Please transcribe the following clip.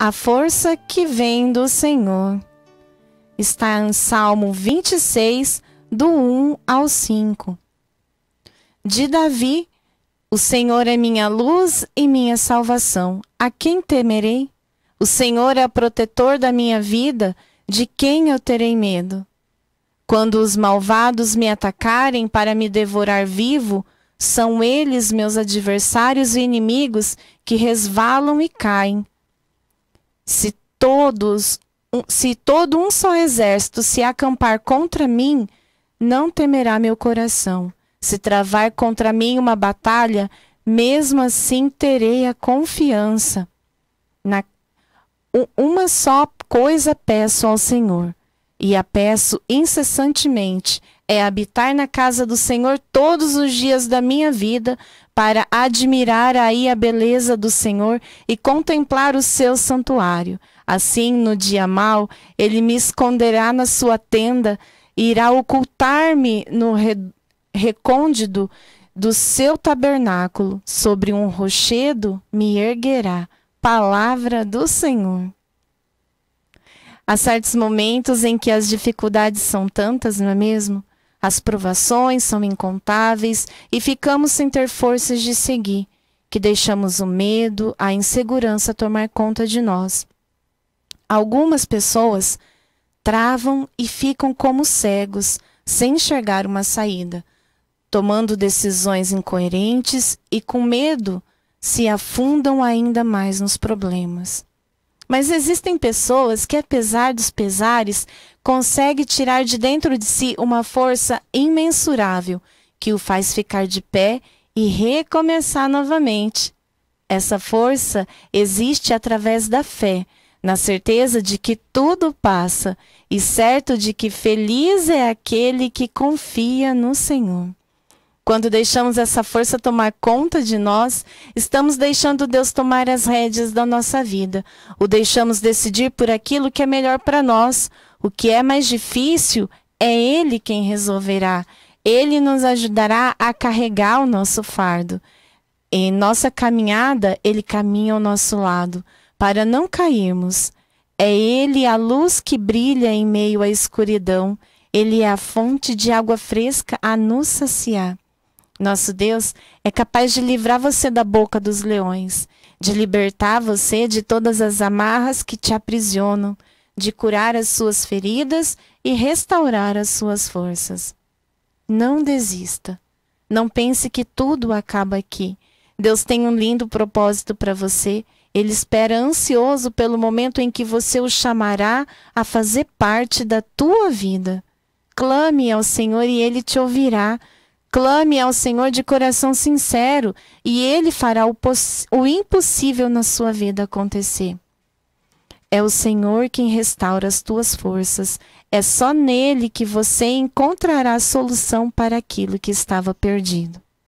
A força que vem do Senhor. Está em Salmo 26, do 1 ao 5. De Davi, o Senhor é minha luz e minha salvação. A quem temerei? O Senhor é o protetor da minha vida, de quem eu terei medo? Quando os malvados me atacarem para me devorar vivo, são eles meus adversários e inimigos que resvalam e caem se todos, se todo um só exército se acampar contra mim, não temerá meu coração. Se travar contra mim uma batalha, mesmo assim terei a confiança. Na, uma só coisa peço ao Senhor, e a peço incessantemente, é habitar na casa do Senhor todos os dias da minha vida, para admirar aí a beleza do Senhor e contemplar o seu santuário. Assim, no dia mau, ele me esconderá na sua tenda e irá ocultar-me no recôndito do seu tabernáculo, sobre um rochedo me erguerá. Palavra do Senhor. Há certos momentos em que as dificuldades são tantas, não é mesmo? As provações são incontáveis e ficamos sem ter forças de seguir, que deixamos o medo, a insegurança tomar conta de nós. Algumas pessoas travam e ficam como cegos, sem enxergar uma saída, tomando decisões incoerentes e com medo se afundam ainda mais nos problemas. Mas existem pessoas que, apesar dos pesares, conseguem tirar de dentro de si uma força imensurável que o faz ficar de pé e recomeçar novamente. Essa força existe através da fé, na certeza de que tudo passa e certo de que feliz é aquele que confia no Senhor. Quando deixamos essa força tomar conta de nós, estamos deixando Deus tomar as rédeas da nossa vida. O deixamos decidir por aquilo que é melhor para nós. O que é mais difícil é Ele quem resolverá. Ele nos ajudará a carregar o nosso fardo. Em nossa caminhada, Ele caminha ao nosso lado, para não cairmos. É Ele a luz que brilha em meio à escuridão. Ele é a fonte de água fresca a nos saciar. Nosso Deus é capaz de livrar você da boca dos leões, de libertar você de todas as amarras que te aprisionam, de curar as suas feridas e restaurar as suas forças. Não desista. Não pense que tudo acaba aqui. Deus tem um lindo propósito para você. Ele espera ansioso pelo momento em que você o chamará a fazer parte da tua vida. Clame ao Senhor e ele te ouvirá Clame ao Senhor de coração sincero e Ele fará o, o impossível na sua vida acontecer. É o Senhor quem restaura as tuas forças. É só nele que você encontrará a solução para aquilo que estava perdido.